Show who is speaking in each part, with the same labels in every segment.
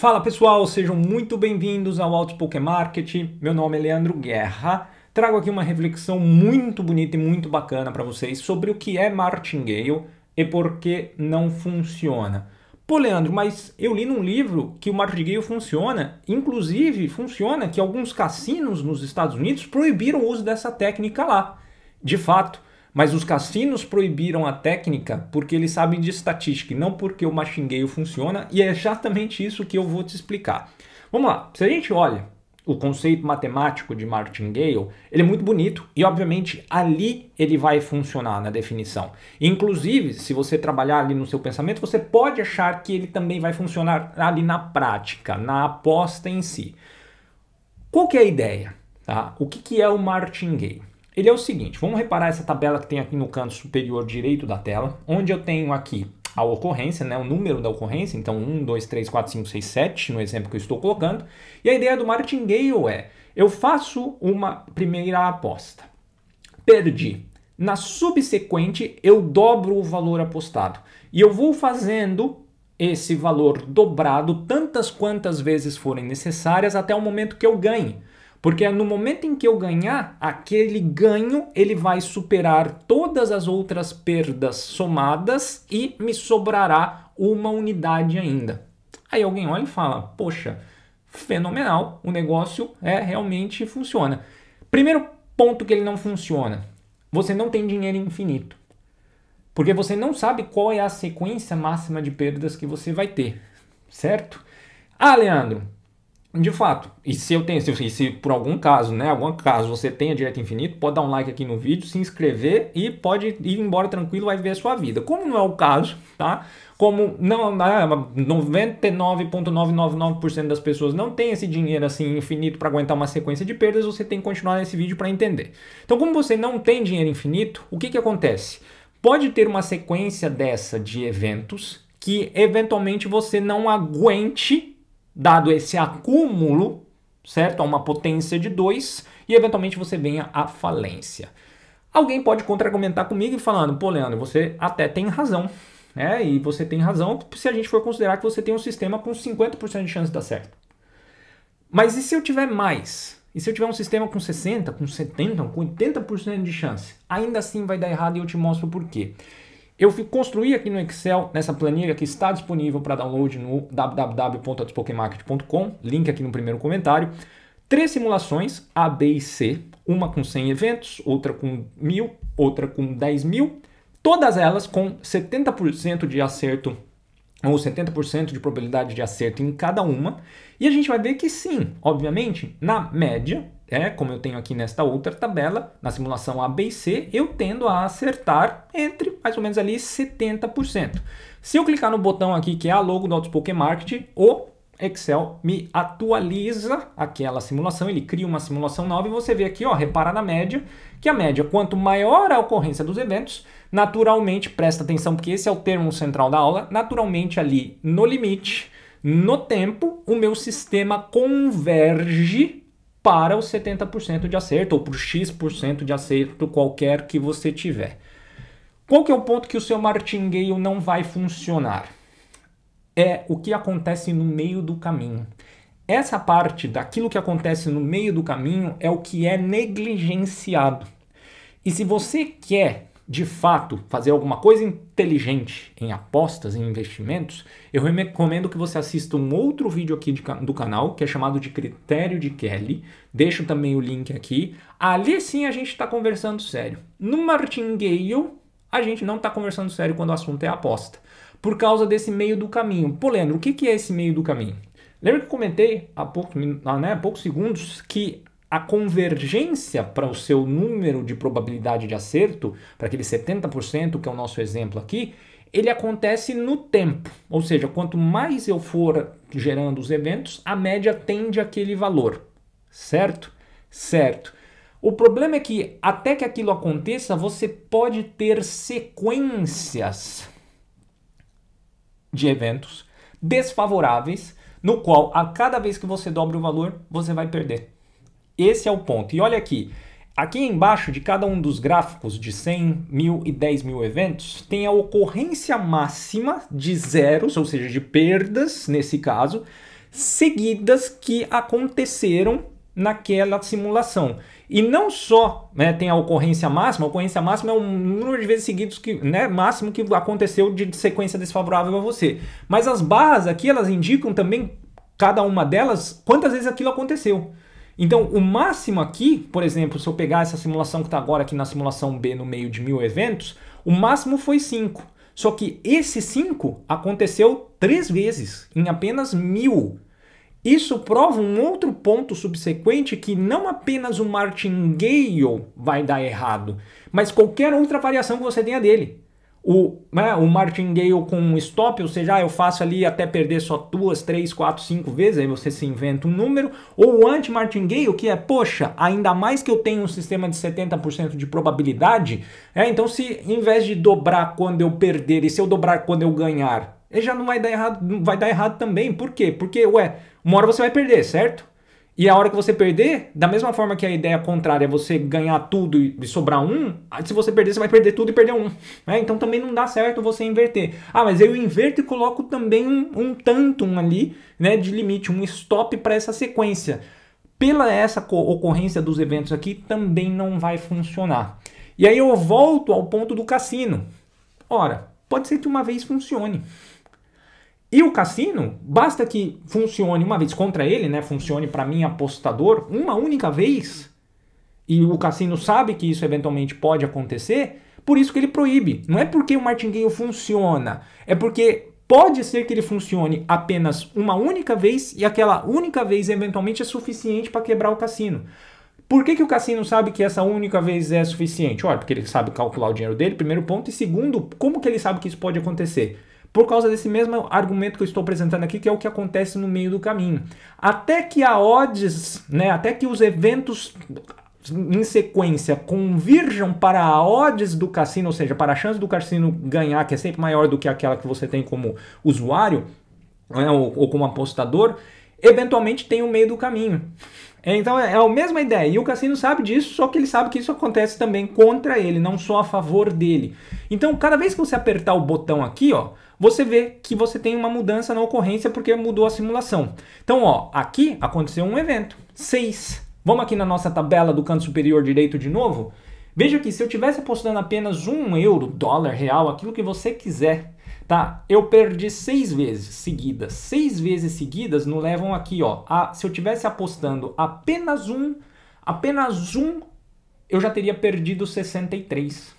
Speaker 1: Fala pessoal, sejam muito bem-vindos ao Alto Market. Meu nome é Leandro Guerra. Trago aqui uma reflexão muito bonita e muito bacana para vocês sobre o que é martingale e por que não funciona. Pô, Leandro, mas eu li num livro que o martingale funciona, inclusive funciona que alguns cassinos nos Estados Unidos proibiram o uso dessa técnica lá. De fato, mas os cassinos proibiram a técnica porque eles sabem de estatística, não porque o martingale funciona, e é exatamente isso que eu vou te explicar. Vamos lá, se a gente olha o conceito matemático de martingale, ele é muito bonito e, obviamente, ali ele vai funcionar na definição. Inclusive, se você trabalhar ali no seu pensamento, você pode achar que ele também vai funcionar ali na prática, na aposta em si. Qual que é a ideia? Tá? O que, que é o martingale? ele é o seguinte, vamos reparar essa tabela que tem aqui no canto superior direito da tela, onde eu tenho aqui a ocorrência, né, o número da ocorrência, então 1, 2, 3, 4, 5, 6, 7, no exemplo que eu estou colocando, e a ideia do martingale é, eu faço uma primeira aposta, perdi, na subsequente eu dobro o valor apostado, e eu vou fazendo esse valor dobrado tantas quantas vezes forem necessárias até o momento que eu ganhe. Porque no momento em que eu ganhar, aquele ganho ele vai superar todas as outras perdas somadas e me sobrará uma unidade ainda. Aí alguém olha e fala: "Poxa, fenomenal, o negócio é realmente funciona". Primeiro ponto que ele não funciona. Você não tem dinheiro infinito. Porque você não sabe qual é a sequência máxima de perdas que você vai ter, certo? Ah, Leandro, de fato. E se eu tenho, se, se, por algum caso, né, algum caso você tenha direto infinito, pode dar um like aqui no vídeo, se inscrever e pode ir embora tranquilo, vai ver a sua vida. Como não é o caso, tá? Como não 99.999% ah, das pessoas não tem esse dinheiro assim infinito para aguentar uma sequência de perdas, você tem que continuar nesse vídeo para entender. Então, como você não tem dinheiro infinito, o que que acontece? Pode ter uma sequência dessa de eventos que eventualmente você não aguente dado esse acúmulo, certo? A uma potência de 2 e eventualmente você venha à falência. Alguém pode contra-argumentar comigo e falando, pô, Leandro, você até tem razão. Né? E você tem razão se a gente for considerar que você tem um sistema com 50% de chance de dar certo. Mas e se eu tiver mais? E se eu tiver um sistema com 60, com 70, com 80% de chance? Ainda assim vai dar errado e eu te mostro por quê. Eu construí aqui no Excel, nessa planilha que está disponível para download no www.atpokemarket.com, link aqui no primeiro comentário, três simulações, A, B e C, uma com 100 eventos, outra com 1.000, outra com 10 mil, todas elas com 70% de acerto ou 70% de probabilidade de acerto em cada uma. E a gente vai ver que sim, obviamente, na média, é, como eu tenho aqui nesta outra tabela, na simulação A, B e C, eu tendo a acertar entre mais ou menos ali 70%. Se eu clicar no botão aqui que é a logo do Autos Market, o Excel me atualiza aquela simulação, ele cria uma simulação nova e você vê aqui, ó, repara na média, que a média, quanto maior a ocorrência dos eventos, naturalmente, presta atenção porque esse é o termo central da aula, naturalmente ali no limite, no tempo, o meu sistema converge para os 70% de acerto ou para o X% de acerto qualquer que você tiver. Qual que é o ponto que o seu martingale não vai funcionar? é o que acontece no meio do caminho. Essa parte daquilo que acontece no meio do caminho é o que é negligenciado. E se você quer, de fato, fazer alguma coisa inteligente em apostas, em investimentos, eu recomendo que você assista um outro vídeo aqui de, do canal, que é chamado de Critério de Kelly. Deixo também o link aqui. Ali sim a gente está conversando sério. No Martingale, a gente não está conversando sério quando o assunto é aposta por causa desse meio do caminho. Pô, Leandro, o que é esse meio do caminho? Lembra que eu comentei há, pouco, né, há poucos segundos que a convergência para o seu número de probabilidade de acerto, para aquele 70%, que é o nosso exemplo aqui, ele acontece no tempo. Ou seja, quanto mais eu for gerando os eventos, a média tende aquele valor. Certo? Certo. O problema é que até que aquilo aconteça, você pode ter sequências de eventos desfavoráveis, no qual a cada vez que você dobra o valor, você vai perder. Esse é o ponto. E olha aqui, aqui embaixo de cada um dos gráficos de 100 mil e 10 mil eventos, tem a ocorrência máxima de zeros, ou seja, de perdas, nesse caso, seguidas que aconteceram naquela simulação. E não só né, tem a ocorrência máxima, a ocorrência máxima é um número de vezes seguidos que, né, máximo que aconteceu de sequência desfavorável a você. Mas as barras aqui elas indicam também, cada uma delas, quantas vezes aquilo aconteceu. Então, o máximo aqui, por exemplo, se eu pegar essa simulação que está agora aqui na simulação B no meio de mil eventos, o máximo foi 5. Só que esse 5 aconteceu três vezes, em apenas mil isso prova um outro ponto subsequente que não apenas o martingale vai dar errado, mas qualquer outra variação que você tenha dele. O, né, o martingale com stop, ou seja, ah, eu faço ali até perder só duas, três, quatro, cinco vezes, aí você se inventa um número. Ou o anti-martingale, que é, poxa, ainda mais que eu tenho um sistema de 70% de probabilidade, é, então se em vez de dobrar quando eu perder e se eu dobrar quando eu ganhar, ele já não vai dar errado, vai dar errado também. Por quê? Porque, ué, uma hora você vai perder, certo? E a hora que você perder, da mesma forma que a ideia contrária é você ganhar tudo e sobrar um, se você perder, você vai perder tudo e perder um. Né? Então também não dá certo você inverter. Ah, mas eu inverto e coloco também um, um tantum ali né, de limite, um stop para essa sequência. Pela essa ocorrência dos eventos aqui, também não vai funcionar. E aí eu volto ao ponto do cassino. Ora, pode ser que uma vez funcione. E o cassino, basta que funcione uma vez contra ele, né? Funcione para mim apostador uma única vez. E o cassino sabe que isso eventualmente pode acontecer, por isso que ele proíbe. Não é porque o martingueio funciona, é porque pode ser que ele funcione apenas uma única vez e aquela única vez eventualmente é suficiente para quebrar o cassino. Por que, que o cassino sabe que essa única vez é suficiente? Olha, porque ele sabe calcular o dinheiro dele, primeiro ponto. E segundo, como que ele sabe que isso pode acontecer? Por causa desse mesmo argumento que eu estou apresentando aqui, que é o que acontece no meio do caminho. Até que a odds, né, até que os eventos em sequência converjam para a odds do cassino, ou seja, para a chance do cassino ganhar, que é sempre maior do que aquela que você tem como usuário né, ou, ou, como apostador, eventualmente tem o meio do caminho. É, então é, é a mesma ideia, e o cassino sabe disso, só que ele sabe que isso acontece também contra ele, não só a favor dele. Então, cada vez que você apertar o botão aqui, ó, você vê que você tem uma mudança na ocorrência porque mudou a simulação. Então, ó, aqui aconteceu um evento. 6. Vamos aqui na nossa tabela do canto superior direito de novo? Veja que se eu tivesse apostando apenas um euro, dólar, real, aquilo que você quiser, tá? Eu perdi seis vezes seguidas. Seis vezes seguidas nos levam aqui, ó. A, se eu tivesse apostando apenas um, apenas um, eu já teria perdido 63.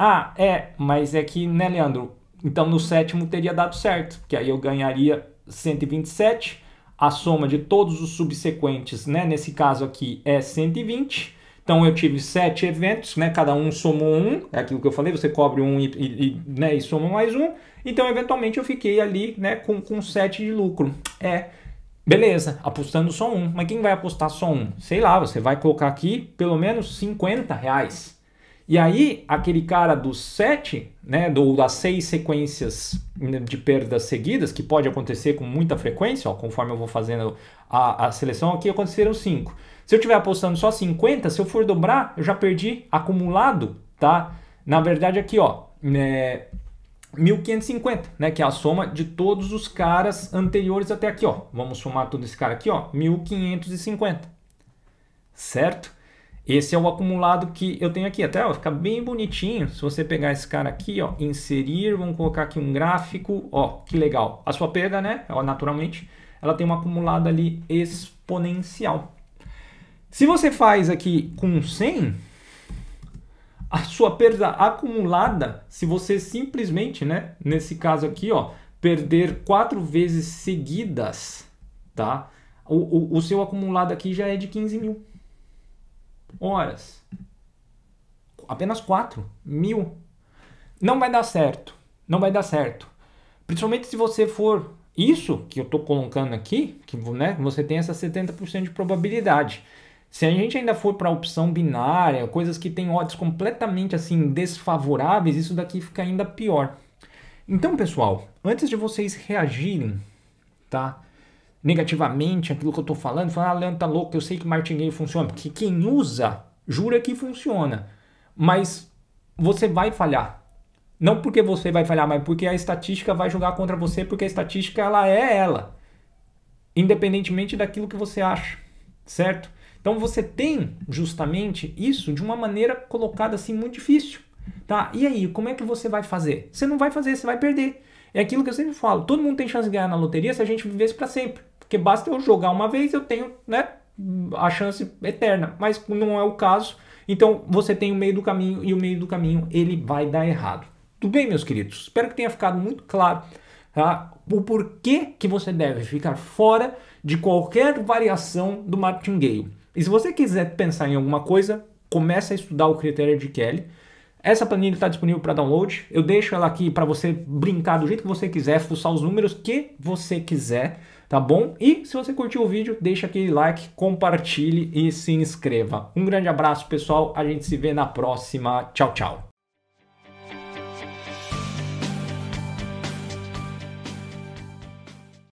Speaker 1: Ah, é, mas é que, né, Leandro? Então no sétimo teria dado certo, porque aí eu ganharia 127, a soma de todos os subsequentes, né? Nesse caso aqui é 120. Então eu tive sete eventos, né? Cada um somou um, é aquilo que eu falei, você cobre um e, e, e, né? e soma mais um. Então, eventualmente, eu fiquei ali né? com, com sete de lucro. É. Beleza, apostando só um. Mas quem vai apostar só um? Sei lá, você vai colocar aqui pelo menos 50 reais. E aí, aquele cara dos sete, né, ou das seis sequências hum, de perdas seguidas, que pode acontecer com muita frequência, ó, conforme eu vou fazendo a, a seleção aqui, aconteceram cinco. Se eu estiver apostando só 50, se eu for dobrar, eu já perdi acumulado, tá? Na verdade, aqui, ó, é né, 1550, né? Que é a soma de todos os caras anteriores até aqui, ó. Vamos somar todo esse cara aqui, ó, 1550, certo? Esse é o acumulado que eu tenho aqui. Até ó, fica bem bonitinho. Se você pegar esse cara aqui, ó, inserir, vamos colocar aqui um gráfico. Ó, que legal. A sua perda, né? Ó, naturalmente, ela tem um acumulado ali exponencial. Se você faz aqui com 100, a sua perda acumulada, se você simplesmente, né, nesse caso aqui, ó, perder quatro vezes seguidas, tá? O, o, o seu acumulado aqui já é de 15 mil horas. Apenas 4 mil. Não vai dar certo. Não vai dar certo. Principalmente se você for isso que eu estou colocando aqui, que né, você tem essa 70% de probabilidade. Se a gente ainda for para opção binária, coisas que têm odds completamente assim desfavoráveis, isso daqui fica ainda pior. Então, pessoal, antes de vocês reagirem, tá? negativamente aquilo que eu estou falando, falando, ah, Leandro tá louco, eu sei que martingueiro funciona, porque quem usa jura que funciona, mas você vai falhar. Não porque você vai falhar, mas porque a estatística vai jogar contra você, porque a estatística ela é ela, independentemente daquilo que você acha, certo? Então você tem justamente isso de uma maneira colocada assim muito difícil, tá? E aí, como é que você vai fazer? Você não vai fazer, você vai perder. É aquilo que eu sempre falo. Todo mundo tem chance de ganhar na loteria se a gente vivesse para sempre. Porque basta eu jogar uma vez, eu tenho né, a chance eterna. Mas não é o caso. Então você tem o meio do caminho e o meio do caminho ele vai dar errado. Tudo bem, meus queridos? Espero que tenha ficado muito claro tá? o porquê que você deve ficar fora de qualquer variação do martingale. E se você quiser pensar em alguma coisa, começa a estudar o critério de Kelly essa planilha está disponível para download. Eu deixo ela aqui para você brincar do jeito que você quiser, fuçar os números que você quiser, tá bom? E se você curtiu o vídeo, deixa aquele like, compartilhe e se inscreva. Um grande abraço, pessoal. A gente se vê na próxima. Tchau, tchau.